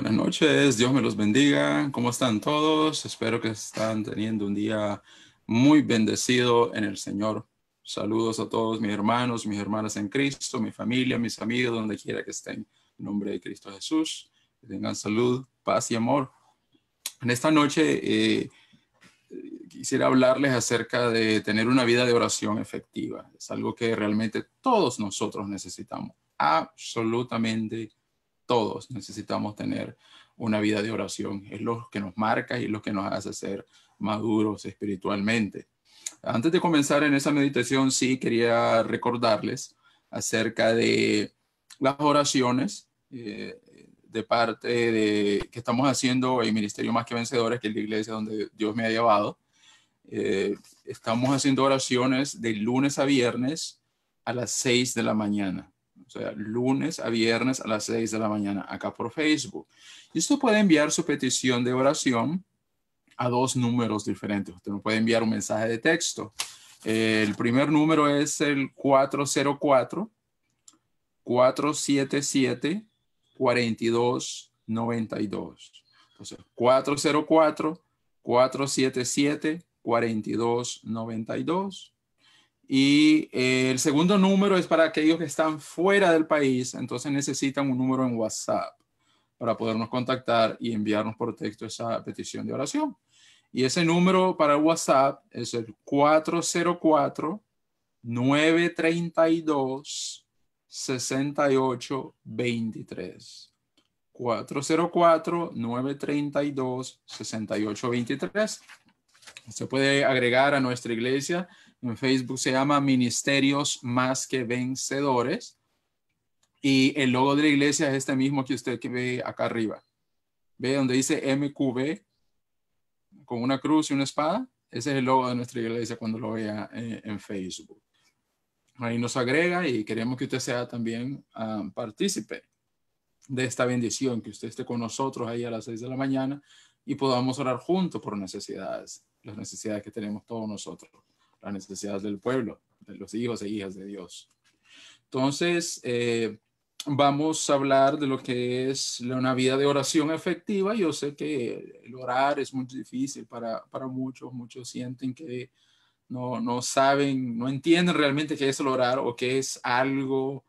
Buenas noches, Dios me los bendiga. ¿Cómo están todos? Espero que están teniendo un día muy bendecido en el Señor. Saludos a todos mis hermanos, mis hermanas en Cristo, mi familia, mis amigos, donde quiera que estén. En nombre de Cristo Jesús, que tengan salud, paz y amor. En esta noche eh, quisiera hablarles acerca de tener una vida de oración efectiva. Es algo que realmente todos nosotros necesitamos, absolutamente todos necesitamos tener una vida de oración. Es lo que nos marca y es lo que nos hace ser maduros espiritualmente. Antes de comenzar en esa meditación, sí quería recordarles acerca de las oraciones eh, de parte de que estamos haciendo el Ministerio Más que Vencedores, que es la iglesia donde Dios me ha llevado. Eh, estamos haciendo oraciones de lunes a viernes a las 6 de la mañana. O sea, lunes a viernes a las 6 de la mañana acá por Facebook. Y usted puede enviar su petición de oración a dos números diferentes. Usted nos puede enviar un mensaje de texto. El primer número es el 404 477 4292. Entonces, 404 477 4292 y eh, el segundo número es para aquellos que están fuera del país, entonces necesitan un número en WhatsApp para podernos contactar y enviarnos por texto esa petición de oración. Y ese número para WhatsApp es el 404-932-6823. 404-932-6823. Se puede agregar a nuestra iglesia en Facebook se llama Ministerios Más que Vencedores. Y el logo de la iglesia es este mismo que usted que ve acá arriba. ¿Ve donde dice MQB con una cruz y una espada? Ese es el logo de nuestra iglesia cuando lo vea eh, en, Facebook. Ahí nos agrega y queremos que usted sea también ah, partícipe de esta bendición, que usted esté con nosotros ahí a las seis de la mañana y podamos orar juntos por necesidades, las necesidades que tenemos todos nosotros las necesidades del pueblo, de los hijos e hijas de Dios. Entonces, eh, vamos a hablar de lo que es una vida de oración efectiva. Yo sé que el orar es muy difícil para, muchos, muchos sienten que no, no saben, no entienden realmente qué es el orar o qué es algo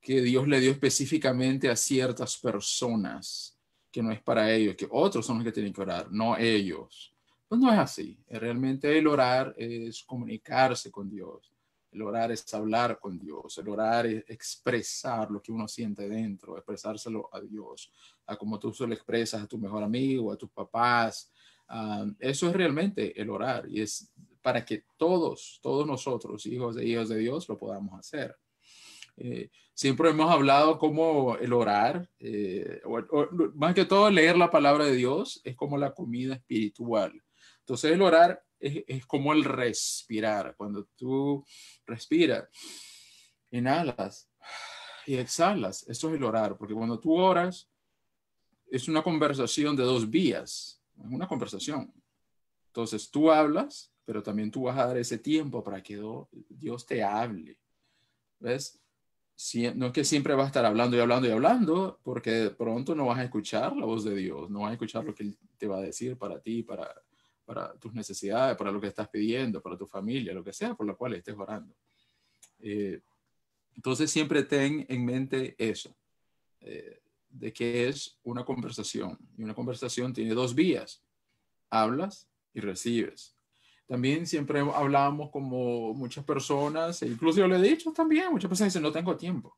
que Dios le dio específicamente a ciertas personas, que no es para ellos, que otros son los que tienen que orar, no ellos. Pues no es así. Eh, realmente el orar es comunicarse con Dios. El orar es hablar con Dios. El orar es expresar lo que uno siente dentro, expresárselo a Dios, a como tú se lo expresas a tu mejor amigo, a tus papás. Ah, eso es realmente el orar y es para que todos, todos nosotros, hijos de hijos de Dios, lo podamos hacer. Eh, siempre hemos hablado como el orar, eh, más que todo leer la palabra de Dios, es como la comida espiritual. Entonces el orar es, como el respirar. Cuando tú respiras, inhalas y exhalas, eso es el orar, porque cuando tú oras, es una conversación de dos vías, es una conversación. Entonces tú hablas, pero también tú vas a dar ese tiempo para que Dios te hable. ¿Ves? no es que siempre vas a estar hablando y hablando y hablando, porque de pronto no vas a escuchar la voz de Dios, no vas a escuchar lo que Él te va a decir para ti, para, para tus necesidades, para lo que estás pidiendo, para tu familia, lo que sea por lo cual estés orando. Eh, entonces siempre ten en mente eso, eh, de que es una conversación y una conversación tiene dos vías, hablas y recibes. También siempre hablamos como muchas personas, e incluso yo lo he dicho también, muchas personas dicen, no tengo tiempo.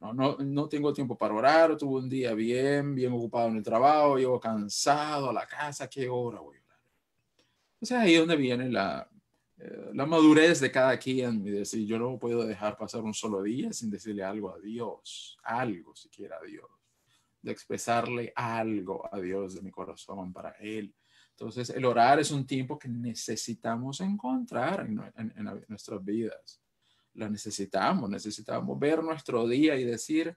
No, no, no, tengo tiempo para orar, tuve un día bien, bien ocupado en el trabajo, llego cansado a la casa, ¿qué hora voy? Entonces ahí es donde viene la, eh, la madurez de cada quien y decir, yo no puedo dejar pasar un solo día sin decirle algo a Dios, algo siquiera a Dios, de expresarle algo a Dios de mi corazón para Él. Entonces, el orar es un tiempo que necesitamos encontrar en, nuestras vidas. La necesitamos, necesitamos ver nuestro día y decir,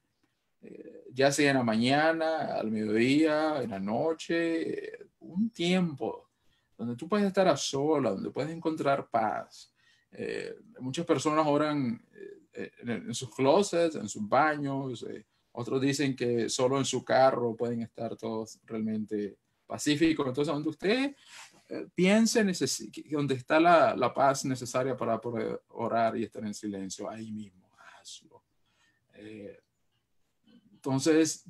eh, ya sea en la mañana, al mediodía, en la noche, eh, un tiempo donde tú puedes estar a sola, donde puedes encontrar paz. Eh, muchas personas oran eh, eh, en, sus closets, en sus baños, otros dicen que solo en su carro pueden estar todos realmente pacíficos. Entonces, donde usted piense, donde está la, la, paz necesaria para poder orar y estar en silencio, ahí mismo, hazlo. entonces,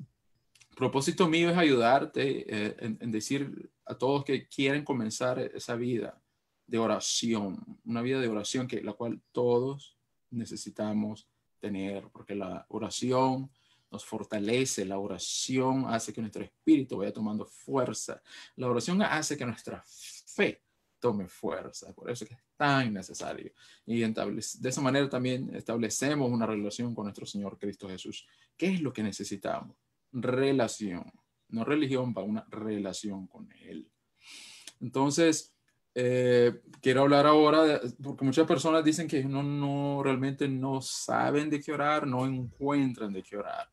propósito mío es ayudarte en, en decir a todos que quieren comenzar esa vida de oración, una vida de oración que la cual todos necesitamos tener, porque la oración nos fortalece, la oración hace que nuestro espíritu vaya tomando fuerza, la oración hace que nuestra fe tome fuerza, por eso es tan necesario. Y de esa manera también establecemos una relación con nuestro Señor Cristo Jesús. ¿Qué es lo que necesitamos? Relación no religión, para una relación con Él. Entonces, eh, quiero hablar ahora, porque muchas personas dicen que no, no, realmente no saben de qué orar, no encuentran de qué orar.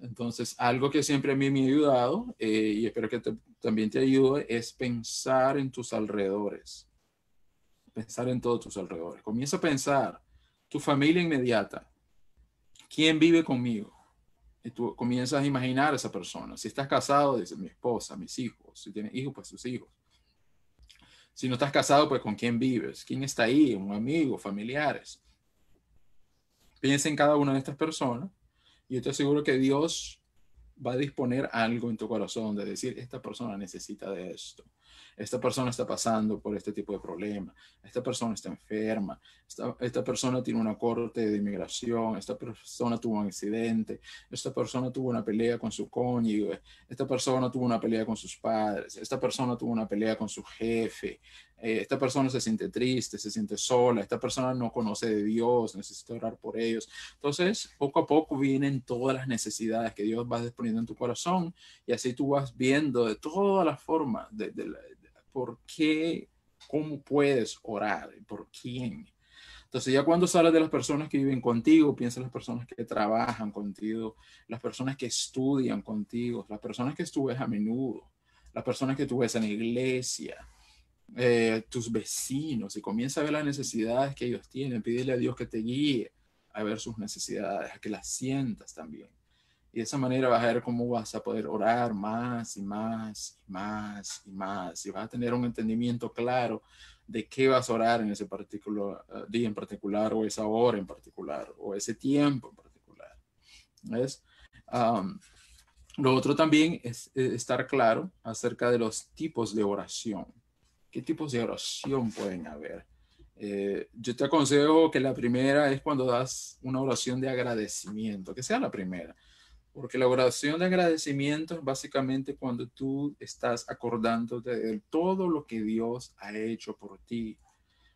Entonces, algo que siempre a mí me ha ayudado, eh, y espero que también te ayude, es pensar en tus alrededores. Pensar en todos tus alrededores. Comienza a pensar tu familia inmediata. ¿Quién vive conmigo? tú comienzas a imaginar a esa persona. Si estás casado, dices mi esposa, mis hijos. Si tienes hijos, pues sus hijos. Si no estás casado, pues con quién vives, quién está ahí, un amigo, familiares. Piensa en cada una de estas personas y yo te aseguro que Dios va a disponer algo en tu corazón de decir, esta persona necesita de esto esta persona está pasando por este tipo de problema, esta persona está enferma, esta, persona tiene una corte de inmigración, esta persona tuvo un accidente, esta persona tuvo una pelea con su cónyuge, esta persona tuvo una pelea con sus padres, esta persona tuvo una pelea con su jefe, eh, esta persona se siente triste, se siente sola, esta persona no conoce de Dios, necesita orar por ellos. Entonces, poco a poco vienen todas las necesidades que Dios va disponiendo en tu corazón y así tú vas viendo de todas las formas por qué, cómo puedes orar, por quién. Entonces ya cuando sales de las personas que viven contigo, piensa en las personas que trabajan contigo, las personas que estudian contigo, las personas que tú ves a menudo, las personas que tú ves en la iglesia, eh, tus vecinos, y comienza a ver las necesidades que ellos tienen, pídele a Dios que te guíe a ver sus necesidades, a que las sientas también. Y de esa manera vas a ver cómo vas a poder orar más y más y más y más. Y vas a tener un entendimiento claro de qué vas a orar en ese particular eh, día en particular o esa hora en particular o ese tiempo en particular. lo otro también es, estar claro acerca de los tipos de oración. ¿Qué tipos de oración pueden haber? Eh, yo te aconsejo que la primera es cuando das una oración de agradecimiento, que sea la primera. Porque la oración de agradecimiento es básicamente cuando tú estás acordándote de todo lo que Dios ha hecho por ti,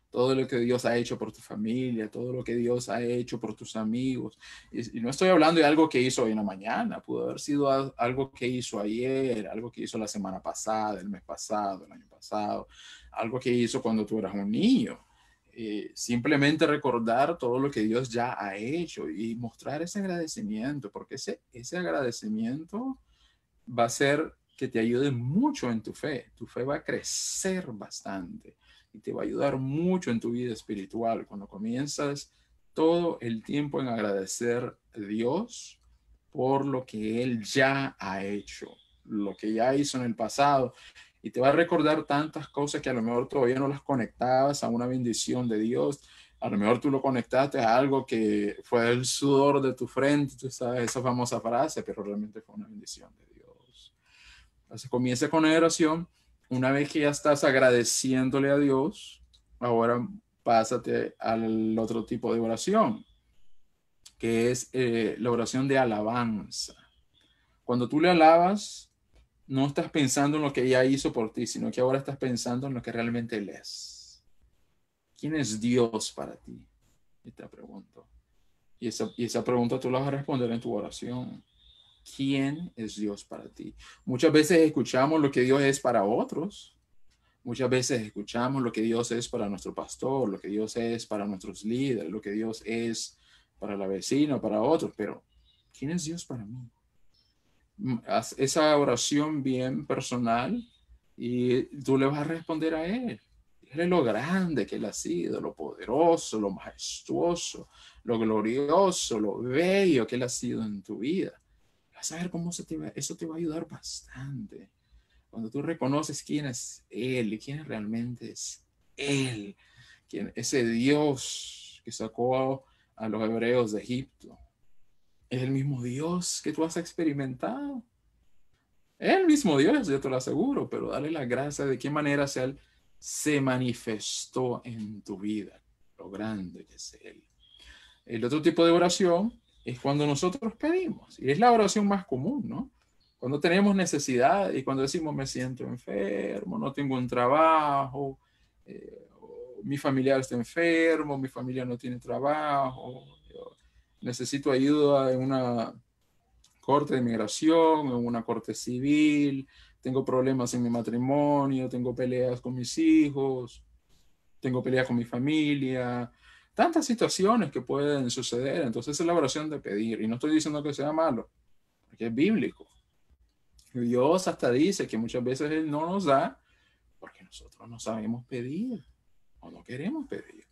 todo lo que Dios ha hecho por tu familia, todo lo que Dios ha hecho por tus amigos. Y, no estoy hablando de algo que hizo hoy en la mañana, pudo haber sido algo que hizo ayer, algo que hizo la semana pasada, el mes pasado, el año pasado, algo que hizo cuando tú eras un niño. Eh, simplemente recordar todo lo que Dios ya ha hecho y mostrar ese agradecimiento, porque ese, ese agradecimiento va a ser que te ayude mucho en tu fe. Tu fe va a crecer bastante y te va a ayudar mucho en tu vida espiritual cuando comienzas todo el tiempo en agradecer a Dios por lo que Él ya ha hecho, lo que ya hizo en el pasado y te va a recordar tantas cosas que a lo mejor todavía no las conectabas a una bendición de Dios. A lo mejor tú lo conectaste a algo que fue el sudor de tu frente, tú sabes esa famosa frase, pero realmente fue una bendición de Dios. Entonces comienza con la oración. Una vez que ya estás agradeciéndole a Dios, ahora pásate al otro tipo de oración, que es eh, la oración de alabanza. Cuando tú le alabas, no estás pensando en lo que ella hizo por ti, sino que ahora estás pensando en lo que realmente Él es. ¿Quién es Dios para ti? Y te pregunto. Y esa, y esa pregunta tú la vas a responder en tu oración. ¿Quién es Dios para ti? Muchas veces escuchamos lo que Dios es para otros. Muchas veces escuchamos lo que Dios es para nuestro pastor, lo que Dios es para nuestros líderes, lo que Dios es para la vecina, para otros, pero ¿quién es Dios para mí? Mm, haz esa oración bien personal y tú le vas a responder a Él. Él lo grande que Él ha sido, lo poderoso, lo majestuoso, lo glorioso, lo bello que Él ha sido en tu vida. Vas a ver cómo eso te va, eso te va a ayudar bastante. Cuando tú reconoces quién es Él y quién realmente es Él, quién, ese Dios que sacó a los hebreos de Egipto, es el mismo Dios que tú has experimentado. Es el mismo Dios, yo te lo aseguro, pero dale la gracia de qué manera se él se manifestó en tu vida, lo grande que es Él. El otro tipo de oración es cuando nosotros pedimos, y es la oración más común, ¿no? Cuando tenemos necesidad y cuando decimos me siento enfermo, no tengo un trabajo, eh, mi familiar está enfermo, mi familia no tiene trabajo, necesito ayuda en una corte de migración, en una corte civil, tengo problemas en mi matrimonio, tengo peleas con mis hijos, tengo peleas con mi familia, tantas situaciones que pueden suceder. Entonces es la oración de pedir. Y no estoy diciendo que sea malo, porque es bíblico. Dios hasta dice que muchas veces Él no nos da porque nosotros no sabemos pedir o no queremos pedir.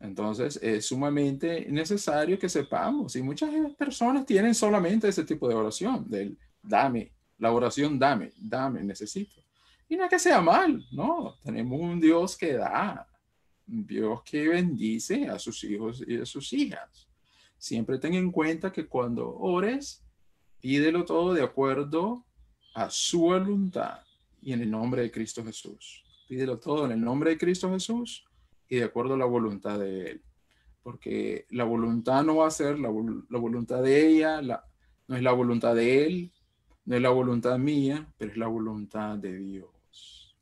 Entonces, es sumamente necesario que sepamos, y muchas eh, personas tienen solamente ese tipo de oración, del dame, la oración dame, dame, necesito. Y no que sea mal, no, tenemos un Dios que da, un Dios que bendice a sus hijos y a sus hijas. Siempre ten en cuenta que cuando ores, pídelo todo de acuerdo a su voluntad y en el nombre de Cristo Jesús. Pídelo todo en el nombre de Cristo Jesús y de acuerdo a la voluntad de él. Porque la voluntad no va a ser la, voluntad de ella, la, no es la voluntad de él, no es la voluntad mía, pero es la voluntad de Dios.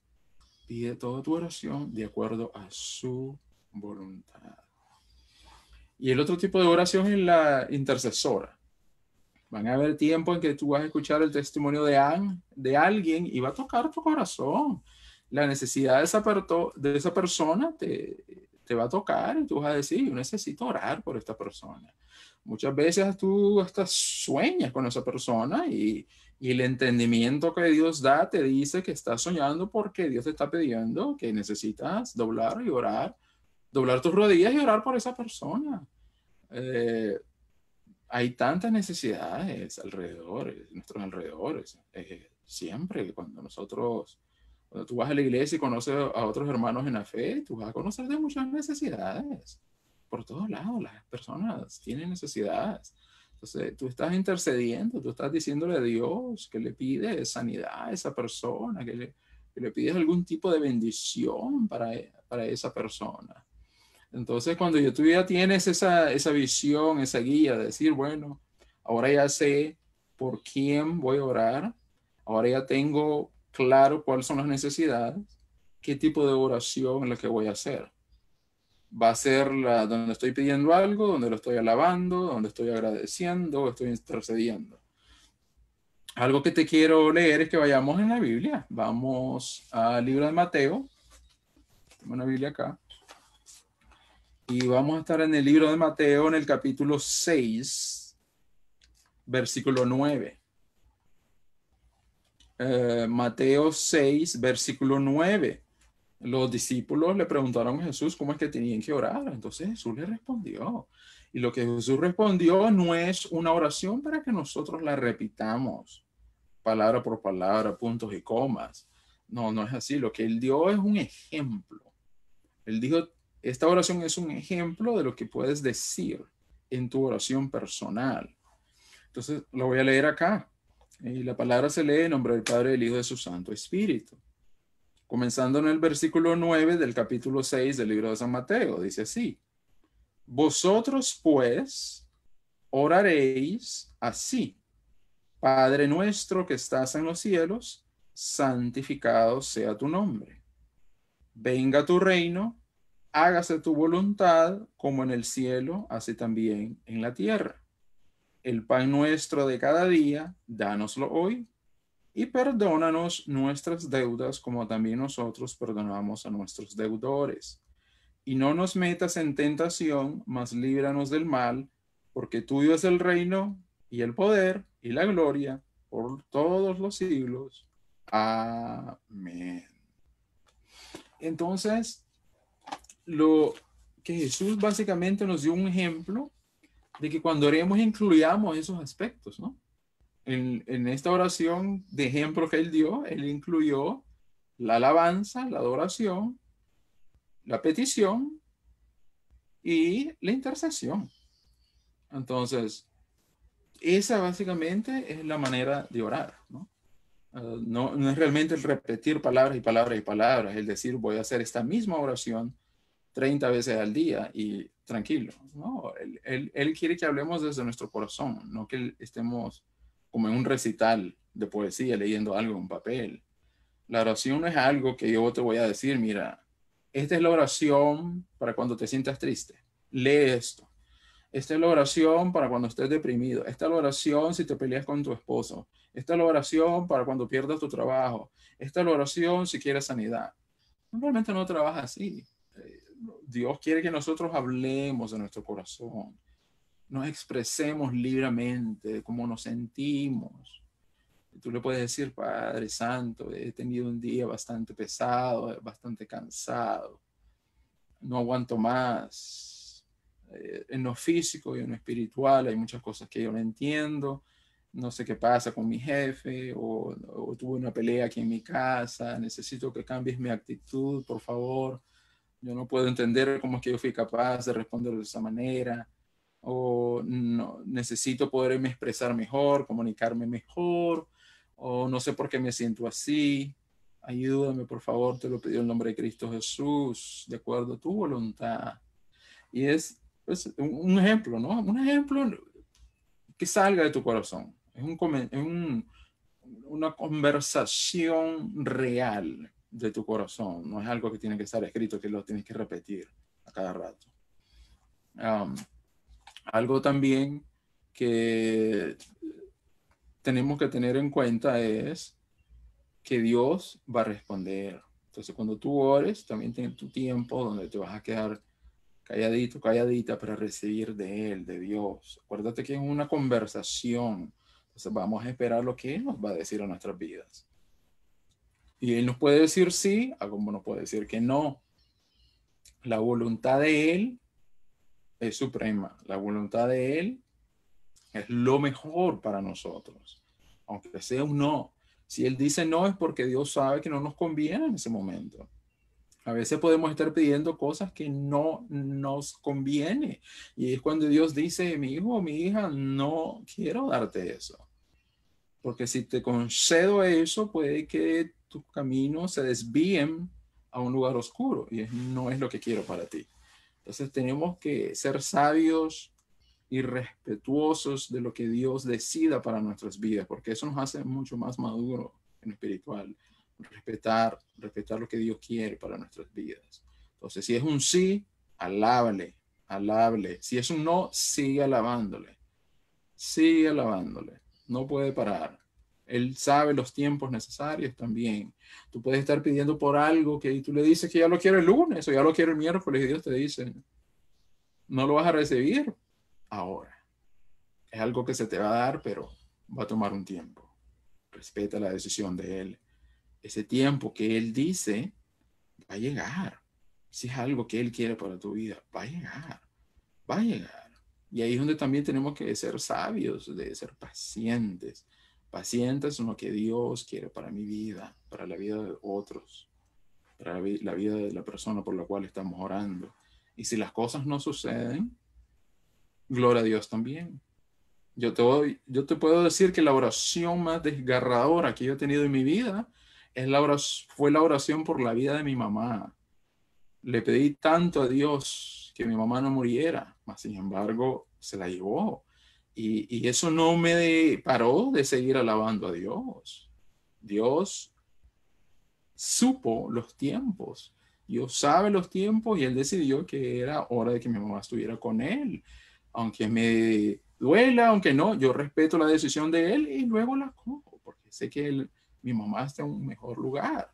Pide toda tu oración de acuerdo a su voluntad. Y el otro tipo de oración es la intercesora. Van a haber tiempo en que tú vas a escuchar el testimonio de, de alguien y va a tocar tu corazón la necesidad de esa, de esa persona te, te, va a tocar y tú vas a decir, yo necesito orar por esta persona. Muchas veces tú hasta sueñas con esa persona y, el entendimiento que Dios da te dice que estás soñando porque Dios te está pidiendo que necesitas doblar y orar, doblar tus rodillas y orar por esa persona. Eh, hay tantas necesidades alrededor, nuestros alrededores. Eh, siempre cuando nosotros cuando tú vas a la iglesia y conoces a otros hermanos en la fe, tú vas a conocer de muchas necesidades. Por todos lados, las personas tienen necesidades. Entonces, tú estás intercediendo, tú estás diciéndole a Dios que le pide sanidad a esa persona, que le, le pides algún tipo de bendición para, para esa persona. Entonces, cuando tú ya tienes esa, esa visión, esa guía de decir, bueno, ahora ya sé por quién voy a orar, ahora ya tengo claro cuáles son las necesidades, qué tipo de oración es la que voy a hacer. Va a ser la donde estoy pidiendo algo, donde lo estoy alabando, donde estoy agradeciendo, estoy intercediendo. Algo que te quiero leer es que vayamos en la Biblia. Vamos al libro de Mateo. Tengo una Biblia acá. Y vamos a estar en el libro de Mateo en el capítulo 6, versículo 9. Eh, Mateo 6, versículo 9. Los discípulos le preguntaron a Jesús cómo es que tenían que orar. Entonces Jesús le respondió. Y lo que Jesús respondió no es una oración para que nosotros la repitamos palabra por palabra, puntos y comas. No, no es así. Lo que él dio es un ejemplo. Él dijo, esta oración es un ejemplo de lo que puedes decir en tu oración personal. Entonces, lo voy a leer acá. Y la palabra se lee en nombre del Padre, del Hijo, de su Santo Espíritu. Comenzando en el versículo 9 del capítulo 6 del libro de San Mateo, dice así. Vosotros pues oraréis así. Padre nuestro que estás en los cielos, santificado sea tu nombre. Venga tu reino, hágase tu voluntad como en el cielo, así también en la tierra el pan nuestro de cada día, dánoslo hoy, y perdónanos nuestras deudas como también nosotros perdonamos a nuestros deudores. Y no nos metas en tentación, mas líbranos del mal, porque tuyo es el reino y el poder y la gloria por todos los siglos. Amén. Entonces, lo que Jesús básicamente nos dio un ejemplo de que cuando oremos incluyamos esos aspectos, ¿no? En, esta oración de ejemplo que él dio, él incluyó la alabanza, la adoración, la petición y la intercesión. Entonces, esa básicamente es la manera de orar, ¿no? Ah, no, no es realmente el repetir palabras y palabras y palabras, el decir voy a hacer esta misma oración 30 veces al día y tranquilo. No, él, él, él, quiere que hablemos desde nuestro corazón, no que estemos como en un recital de poesía leyendo algo en papel. La oración no es algo que yo te voy a decir, mira, esta es la oración para cuando te sientas triste. Lee esto. Esta es la oración para cuando estés deprimido. Esta es la oración si te peleas con tu esposo. Esta es la oración para cuando pierdas tu trabajo. Esta es la oración si quieres sanidad. Normalmente no trabaja así. Dios quiere que nosotros hablemos de nuestro corazón, nos expresemos libremente de cómo nos sentimos. Tú le puedes decir, Padre Santo, he tenido un día bastante pesado, bastante cansado, no aguanto más. Eh, en lo físico y en lo espiritual hay muchas cosas que yo no entiendo, no sé qué pasa con mi jefe o, tuve una pelea aquí en mi casa, necesito que cambies mi actitud, por favor yo no puedo entender cómo es que yo fui capaz de responder de esa manera, o no, necesito poderme expresar mejor, comunicarme mejor, o no sé por qué me siento así. Ayúdame, por favor, te lo pido en nombre de Cristo Jesús, de acuerdo a tu voluntad. Y es pues, un ejemplo, ¿no? Un ejemplo que salga de tu corazón. Es, un, una conversación real de tu corazón, no es algo que tiene que estar escrito, que lo tienes que repetir a cada rato. algo también que tenemos que tener en cuenta es que Dios va a responder. Entonces, cuando tú ores, también tienes tu tiempo donde te vas a quedar calladito, calladita para recibir de Él, de Dios. Acuérdate que es una conversación. Entonces, vamos a esperar lo que Él nos va a decir a nuestras vidas. Y Él nos puede decir sí, a como nos puede decir que no. La voluntad de Él es suprema. La voluntad de Él es lo mejor para nosotros, aunque sea un no. Si Él dice no es porque Dios sabe que no nos conviene en ese momento. A veces podemos estar pidiendo cosas que no nos conviene. Y es cuando Dios dice, mi hijo mi hija, no quiero darte eso. Porque si te concedo eso, puede que tu camino se desvíen a un lugar oscuro y no es lo que quiero para ti. Entonces tenemos que ser sabios y respetuosos de lo que Dios decida para nuestras vidas, porque eso nos hace mucho más maduro en espiritual, respetar, respetar lo que Dios quiere para nuestras vidas. Entonces, si es un sí, alábale, alábale. Si es un no, sigue alabándole. Sigue alabándole. No puede parar. Él sabe los tiempos necesarios también. Tú puedes estar pidiendo por algo que tú le dices que ya lo quiero el lunes o ya lo quiero el miércoles y Dios te dice, no lo vas a recibir ahora. Es algo que se te va a dar, pero va a tomar un tiempo. Respeta la decisión de Él. Ese tiempo que Él dice va a llegar. Si es algo que Él quiere para tu vida, va a llegar. Va a llegar. Y ahí es donde también tenemos que ser sabios, de ser pacientes pacientes en lo que Dios quiere para mi vida, para la vida de otros, para la vida de la persona por la cual estamos orando. Y si las cosas no suceden, gloria a Dios también. Yo te, yo te puedo decir que la oración más desgarradora que yo he tenido en mi vida es la fue la oración por la vida de mi mamá. Le pedí tanto a Dios que mi mamá no muriera, mas sin embargo se la llevó. Y, eso no me paró de seguir alabando a Dios. Dios supo los tiempos. Dios sabe los tiempos y él decidió que era hora de que mi mamá estuviera con él. Aunque me duela, aunque no, yo respeto la decisión de él y luego la cojo, porque sé que él, mi mamá está en un mejor lugar.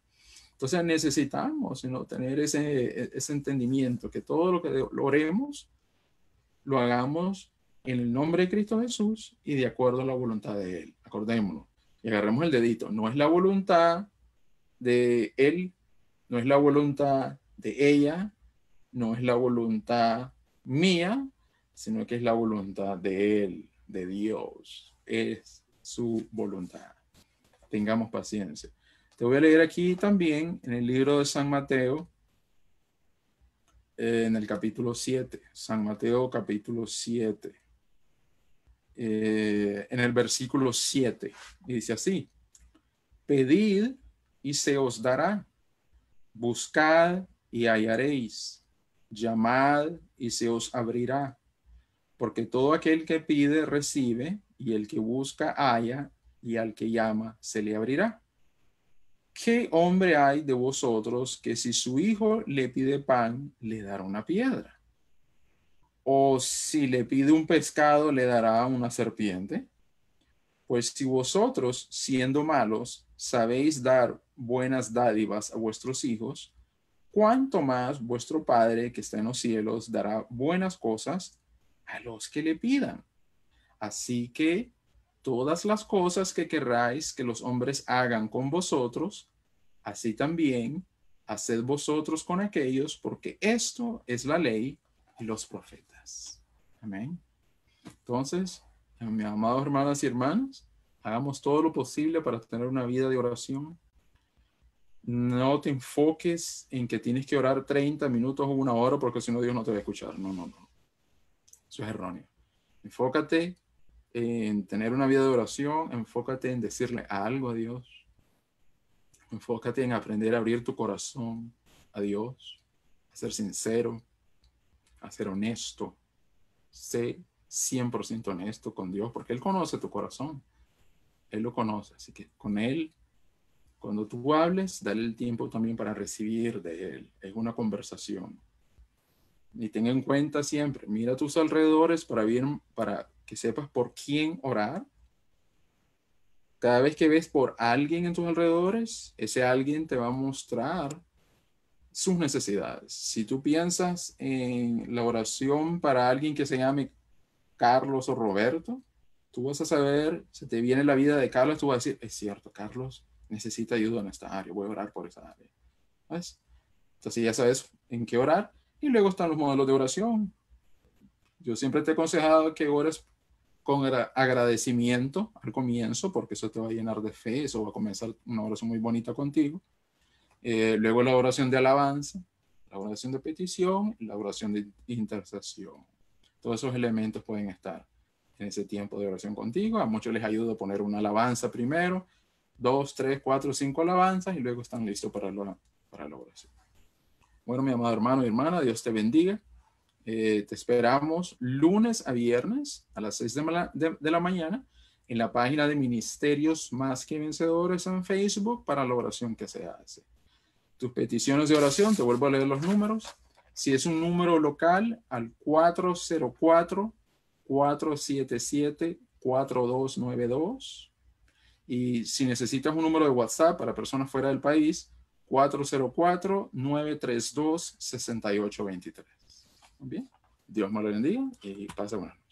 Entonces necesitamos ¿no? tener ese, e-, entendimiento, que todo lo que oremos lo hagamos en el nombre de Cristo Jesús y de acuerdo a la voluntad de Él. Acordémonos y agarremos el dedito. No es la voluntad de Él, no es la voluntad de ella, no es la voluntad mía, sino que es la voluntad de Él, de Dios. Es su voluntad. Tengamos paciencia. Te voy a leer aquí también en el libro de San Mateo, eh, en el capítulo 7, San Mateo capítulo 7. Eh, en el versículo 7. Dice así, pedid y se os dará, buscad y hallaréis, llamad y se os abrirá, porque todo aquel que pide recibe, y el que busca halla, y al que llama se le abrirá. ¿Qué hombre hay de vosotros que si su hijo le pide pan, le dará una piedra? O si le pide un pescado, le dará una serpiente. Pues si vosotros, siendo malos, sabéis dar buenas dádivas a vuestros hijos, ¿cuánto más vuestro Padre que está en los cielos dará buenas cosas a los que le pidan. Así que todas las cosas que querráis que los hombres hagan con vosotros, así también haced vosotros con aquellos, porque esto es la ley y los profetas. Amén. Entonces, mis amados hermanas y hermanos, hagamos todo lo posible para tener una vida de oración. No te enfoques en que tienes que orar 30 minutos o una hora porque si no Dios no te va a escuchar. No, no, no. Eso es erróneo. Enfócate en tener una vida de oración, enfócate en decirle algo a Dios. Enfócate en aprender a abrir tu corazón a Dios, a ser sincero, a ser honesto. Sé 100% honesto con Dios porque Él conoce tu corazón. Él lo conoce. Así que con Él, cuando tú hables, dale el tiempo también para recibir de Él. Es una conversación. Y ten en cuenta siempre, mira tus alrededores para, bien, para que sepas por quién orar. Cada vez que ves por alguien en tus alrededores, ese alguien te va a mostrar sus necesidades. Si tú piensas en la oración para alguien que se llame Carlos o Roberto, tú vas a saber, si te viene la vida de Carlos, tú vas a decir, es cierto, Carlos necesita ayuda en esta área, voy a orar por esa área. Entonces ya sabes en qué orar y luego están los modelos de oración. Yo siempre te he aconsejado que ores con agradecimiento al comienzo, porque eso te va a llenar de fe, eso va a comenzar una oración muy bonita contigo. Eh, luego la oración de alabanza, la oración de petición, la oración de intercesión. Todos esos elementos pueden estar en ese tiempo de oración contigo. A muchos les ayuda a poner una alabanza primero, dos, tres, cuatro, cinco alabanzas y luego están listos para la, para la oración. Bueno, mi amado hermano y hermana, Dios te bendiga. Eh, te esperamos lunes a viernes a las seis de la, mañana en la página de Ministerios Más que Vencedores en Facebook para la oración que se hace tus peticiones de oración, te vuelvo a leer los números. Si es un número local, al 404-477-4292. Y si necesitas un número de WhatsApp para personas fuera del país, 404-932-6823. Bien, Dios me lo bendiga y pase buenas